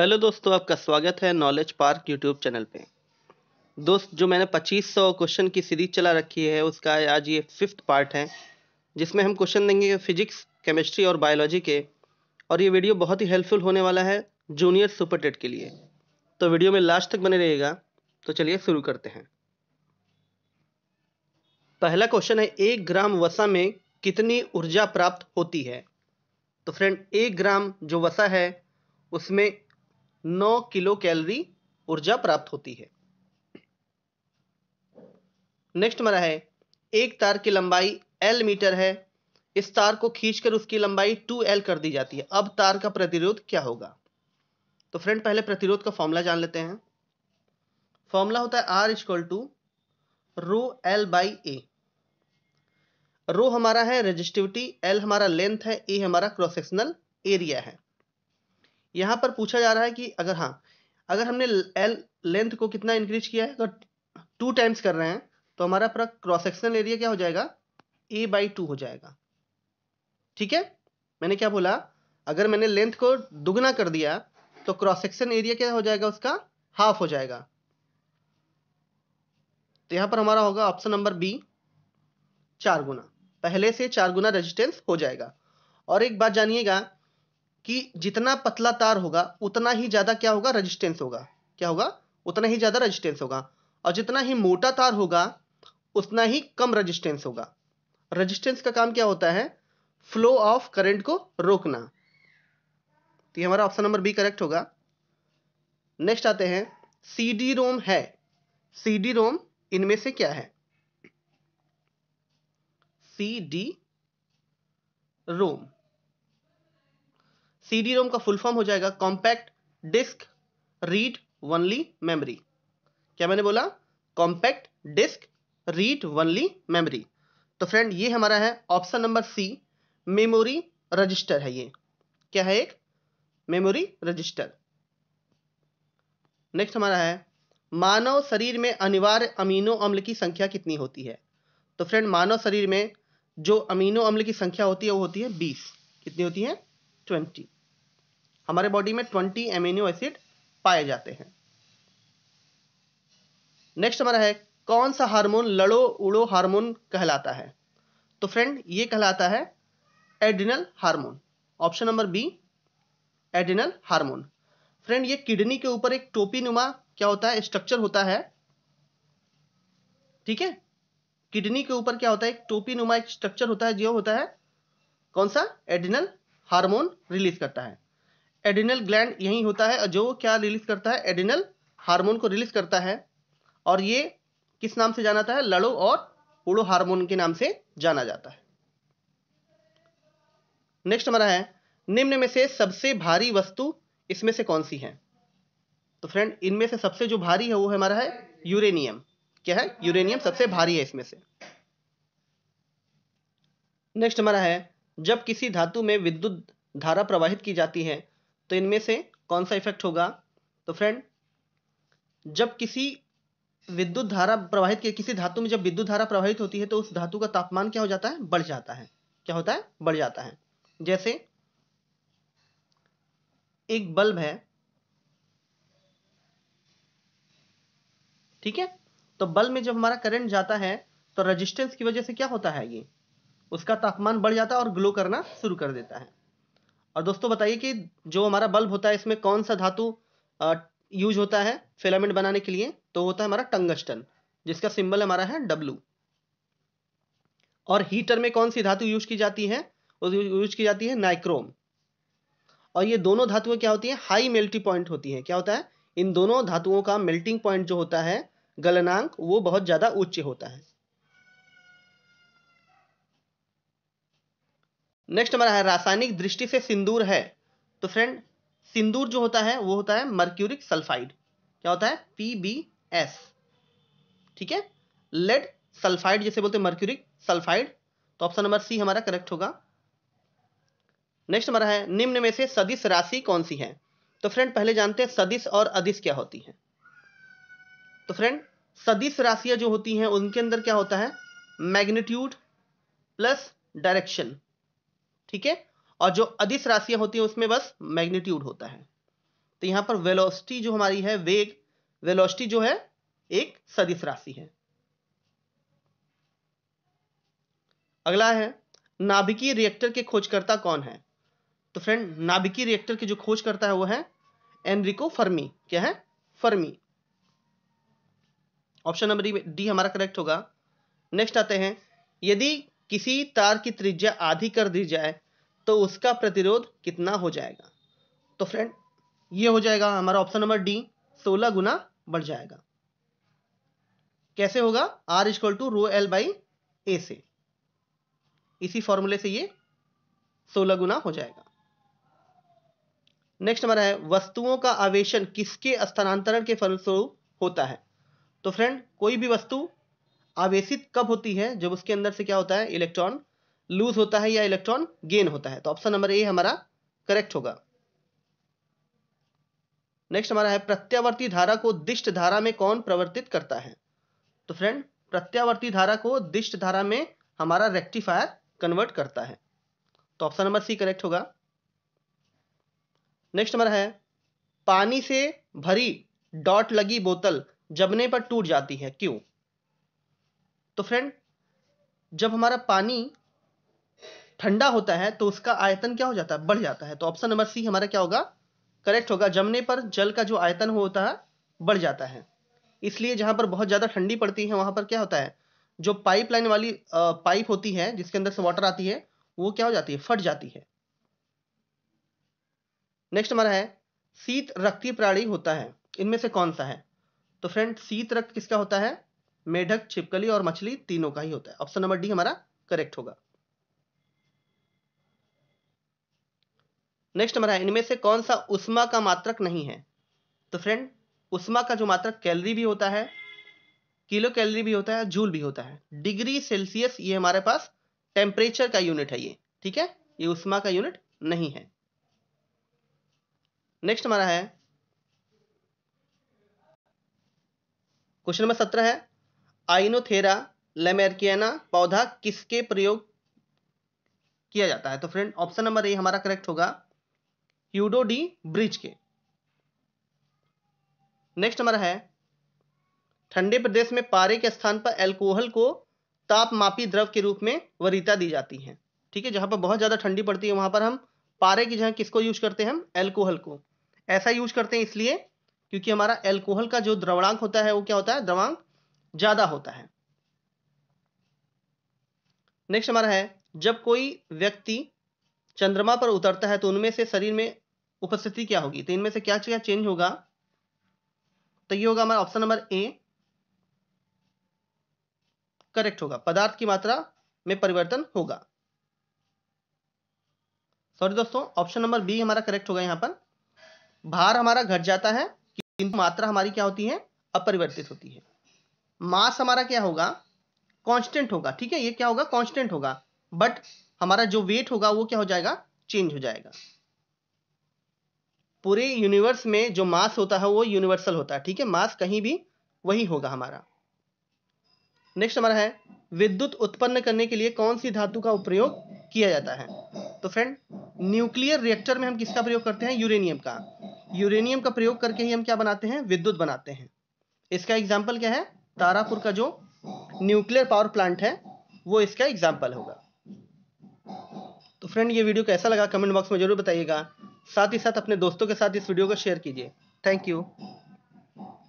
hello दोस्तों आपका स्वागत है नॉलेज पार्क यूट्यूब चैनल पे दोस्त जो मैंने 2500 क्वेश्चन की सीरीज चला रखी है उसका आज ये फिफ्थ पार्ट है जिसमें हम क्वेश्चन देंगे फिजिक्स केमिस्ट्री और बायोलॉजी के और ये वीडियो बहुत ही हेल्पफुल होने वाला है जूनियर सुपर टेट के लिए तो वीडियो में लास्ट तक बने रहिएगा तो चलिए शुरू करते हैं पहला क्वेश्चन है एक ग्राम वसा में कितनी ऊर्जा प्राप्त होती है तो फ्रेंड एक ग्राम जो वसा है उसमें 9 किलो कैलोरी ऊर्जा प्राप्त होती है नेक्स्ट हमारा है एक तार की लंबाई एल मीटर है इस तार को खींचकर उसकी लंबाई 2l कर दी जाती है अब तार का प्रतिरोध क्या होगा तो फ्रेंड पहले प्रतिरोध का फॉर्मूला जान लेते हैं फॉर्मूला होता है R equal to rho L by A rho हमारा है रेजिस्टिविटी एल हमारा लेंथ है ए हमारा क्रॉस सेक्शनल एरिया है यहाँ पर पूछा जा रहा है कि अगर हाँ अगर हमने एल लेंथ को कितना इंक्रीज किया है तो टू टाइम्स कर रहे हैं तो हमारा पूरा क्रॉस सेक्शनल एरिया क्या हो जाएगा ए बाई टू हो जाएगा ठीक है मैंने क्या बोला अगर मैंने लेंथ को दुगना कर दिया तो क्रॉस सेक्शन एरिया क्या हो जाएगा उसका हाफ हो जाएगा तो यहां पर हमारा होगा ऑप्शन नंबर बी चार गुना पहले से चार गुना रेजिस्टेंस हो जाएगा और एक बात जानिएगा कि जितना पतला तार होगा उतना ही ज़्यादा क्या होगा रजिस्टेंस होगा क्या होगा उतना ही ज़्यादा रजिस्टेंस होगा और जितना ही मोटा तार होगा उतना ही कम रजिस्टेंस होगा रजिस्टेंस का काम क्या होता है फ्लो ऑफ करंट को रोकना तो ये हमारा ऑप्शन नंबर बी करेक्ट होगा नेक्स्ट आते हैं सी डी रोम है सी डी रोम इनमें से क्या है सी डी रोम सीडी रोम का फुल फॉर्म हो जाएगा compact disc read only memory क्या मैंने बोला compact disc read only memory तो फ्रेंड ये हमारा है option number C memory register है ये क्या है एक मेमोरी रजिस्टर नेक्स्ट हमारा है मानव शरीर में अनिवार्य अमीनो अम्ल की संख्या कितनी होती है तो फ्रेंड मानव शरीर में जो अमीनो अम्ल की संख्या होती है वो होती है बीस कितनी होती है ट्वेंटी हमारे बॉडी में ट्वेंटी एमिनो एसिड पाए जाते हैं नेक्स्ट हमारा है कौन सा हार्मोन लड़ो उड़ो हार्मोन कहलाता है तो फ्रेंड ये कहलाता है adrenal hormone option number B adrenal hormone friend ये किडनी के ऊपर एक टोपी नुमा क्या होता है स्ट्रक्चर होता है ठीक है किडनी के ऊपर क्या होता है एक टोपी नुमा एक स्ट्रक्चर होता है जो होता है कौन सा एडिनल हार्मोन रिलीज करता है एडिनल ग्लैंड यही होता है जो क्या रिलीज करता है एडिनल हार्मोन को रिलीज करता है और ये किस नाम से जाना जाता है लड़ो और उड़ो हार्मोन के नाम से जाना जाता है नेक्स्ट हमारा है निम्न में से सबसे भारी वस्तु इसमें से कौन सी है तो फ्रेंड इनमें से सबसे जो भारी है वो है हमारा है यूरेनियम क्या है यूरेनियम सबसे भारी है इसमें से नेक्स्ट हमारा है जब किसी धातु में विद्युत धारा प्रवाहित की जाती है तो इनमें से कौन सा इफेक्ट होगा तो फ्रेंड जब किसी विद्युत धारा प्रवाहित किसी धातु में जब विद्युत धारा प्रवाहित होती है तो उस धातु का तापमान क्या हो जाता है बढ़ जाता है क्या होता है बढ़ जाता है जैसे एक बल्ब है ठीक है तो बल्ब में जब हमारा करंट जाता है तो रेजिस्टेंस की वजह से क्या होता है ये उसका तापमान बढ़ जाता है और ग्लो करना शुरू कर देता है और दोस्तों बताइए कि जो हमारा बल्ब होता है इसमें कौन सा धातु यूज होता है फिलामेंट बनाने के लिए तो होता है हमारा टंगस्टन जिसका सिंबल हमारा है डब्लू और हीटर में कौन सी धातु यूज की जाती है यूज की जाती है नाइक्रोम और ये दोनों धातुएं क्या होती हैं हाई मेल्टिंग पॉइंट होती हैं क्या होता है इन दोनों धातुओं का मेल्टिंग पॉइंट जो होता है गलनांक वो बहुत ज़्यादा उच्च होता है नेक्स्ट हमारा है रासायनिक दृष्टि से सिंदूर है तो फ्रेंड सिंदूर जो होता है वो होता है मर्क्यूरिक सल्फाइड क्या होता है पीबीएस ठीक है लेड सल्फाइड जैसे बोलते हैं मर्क्यूरिक सल्फाइड तो ऑप्शन नंबर सी हमारा करेक्ट होगा नेक्स्ट हमारा है निम्न में से सदिश राशि कौन सी है तो फ्रेंड पहले जानते हैं सदिश और अधिस क्या होती है तो फ्रेंड सदिश राशियां जो होती हैं उनके अंदर क्या होता है मैग्नीट्यूड प्लस डायरेक्शन ठीक है और जो अधिस राशियां होती हैं उसमें बस मैग्नीट्यूड होता है तो यहां पर वेलोसिटी जो हमारी है वेग वेलोसिटी जो है एक सदिश राशि है अगला है नाभिकीय रिएक्टर के खोजकर्ता कौन है तो फ्रेंड नाभिकीय रिएक्टर के जो खोज करता है वो है एनरिको फर्मी क्या है फर्मी ऑप्शन नंबर डी हमारा करेक्ट होगा नेक्स्ट आते हैं यदि किसी तार की त्रिज्या आधी कर दी जाए तो उसका प्रतिरोध कितना हो जाएगा तो फ्रेंड ये हो जाएगा हमारा ऑप्शन नंबर डी सोलह गुना बढ़ जाएगा कैसे होगा R equal to rho L by A से इसी फॉर्मूले से ये सोलह गुना हो जाएगा नेक्स्ट हमारा है वस्तुओं का आवेशन किसके स्थानांतरण के फलस्वरूप होता है तो फ्रेंड कोई भी वस्तु आवेशित कब होती है जब उसके अंदर से क्या होता है इलेक्ट्रॉन लूज होता है या इलेक्ट्रॉन गेन होता है तो ऑप्शन नंबर ए हमारा करेक्ट होगा नेक्स्ट हमारा है प्रत्यावर्ती धारा को दिष्ट धारा में कौन प्रवर्तित करता है तो फ्रेंड प्रत्यावर्ती धारा को दिष्ट धारा में हमारा रेक्टिफायर कन्वर्ट करता है तो ऑप्शन नंबर सी करेक्ट होगा नेक्स्ट हमारा है पानी से भरी डॉट लगी बोतल जमने पर टूट जाती है क्यों तो फ्रेंड जब हमारा पानी ठंडा होता है तो उसका आयतन क्या हो जाता है बढ़ जाता है तो ऑप्शन नंबर सी हमारा क्या होगा करेक्ट होगा जमने पर जल का जो आयतन होता है बढ़ जाता है इसलिए जहां पर बहुत ज्यादा ठंडी पड़ती है वहां पर क्या होता है जो पाइपलाइन वाली पाइप होती है जिसके अंदर से वाटर आती है वो क्या हो जाती है फट जाती है नेक्स्ट हमारा है शीत रक्तीय प्राणी होता है इनमें से कौन सा है तो फ्रेंड शीत रक्त किसका होता है मेढक छिपकली और मछली तीनों का ही होता है ऑप्शन नंबर डी हमारा करेक्ट होगा नेक्स्ट हमारा इनमें से कौन सा उष्मा का मात्रक नहीं है तो फ्रेंड उष्मा का जो मात्रक कैलोरी भी होता है किलो कैलोरी भी होता है जूल भी होता है डिग्री सेल्सियस ये हमारे पास टेम्परेचर का यूनिट है ये ठीक है ये उष्मा का यूनिट नहीं है नेक्स्ट हमारा है क्वेश्चन नंबर सत्रह है आइनोथेरा लेमेरकियाना पौधा किसके प्रयोग किया जाता है तो फ्रेंड ऑप्शन नंबर ए हमारा करेक्ट होगा यूडो डी ब्रिज के नेक्स्ट हमारा है ठंडे प्रदेश में पारे के स्थान पर एल्कोहल को तापमापी द्रव के रूप में वरीता दी जाती है ठीक है जहां पर बहुत ज़्यादा ठंडी पड़ती है वहां पर हम पारे की जगह किसको यूज करते हैं हम एल्कोहल को ऐसा यूज करते हैं इसलिए क्योंकि हमारा एल्कोहल का जो द्रवणांक होता है वो क्या होता है द्रवांक ज़्यादा होता है नेक्स्ट हमारा है जब कोई व्यक्ति चंद्रमा पर उतरता है तो उनमें से शरीर में उपस्थिति क्या होगी तो इनमें से क्या क्या चेंज होगा तो ये होगा हमारा ऑप्शन नंबर ए करेक्ट होगा पदार्थ की मात्रा में परिवर्तन होगा सॉरी दोस्तों ऑप्शन नंबर बी हमारा करेक्ट होगा यहां पर भार हमारा घट जाता है किंतु मात्रा हमारी क्या होती है अपरिवर्तित होती है मास हमारा क्या होगा कांस्टेंट होगा ठीक है ये क्या होगा कांस्टेंट होगा बट हमारा जो वेट होगा वो क्या हो जाएगा चेंज हो जाएगा पूरे यूनिवर्स में जो मास होता है वो यूनिवर्सल होता है ठीक है मास कहीं भी वही होगा हमारा नेक्स्ट हमारा है विद्युत उत्पन्न करने के लिए कौन सी धातु का उपयोग किया जाता है तो फ्रेंड न्यूक्लियर रिएक्टर में हम किसका प्रयोग करते हैं यूरेनियम का यूरेनियम का प्रयोग करके ही हम क्या बनाते हैं विद्युत बनाते हैं इसका एग्जाम्पल क्या है तारापुर का जो न्यूक्लियर पावर प्लांट है वो इसका एग्जाम्पल होगा तो फ्रेंड ये वीडियो कैसा लगा कमेंट बॉक्स में जरूर बताइएगा साथ ही साथ अपने दोस्तों के साथ इस वीडियो को शेयर कीजिए थैंक यू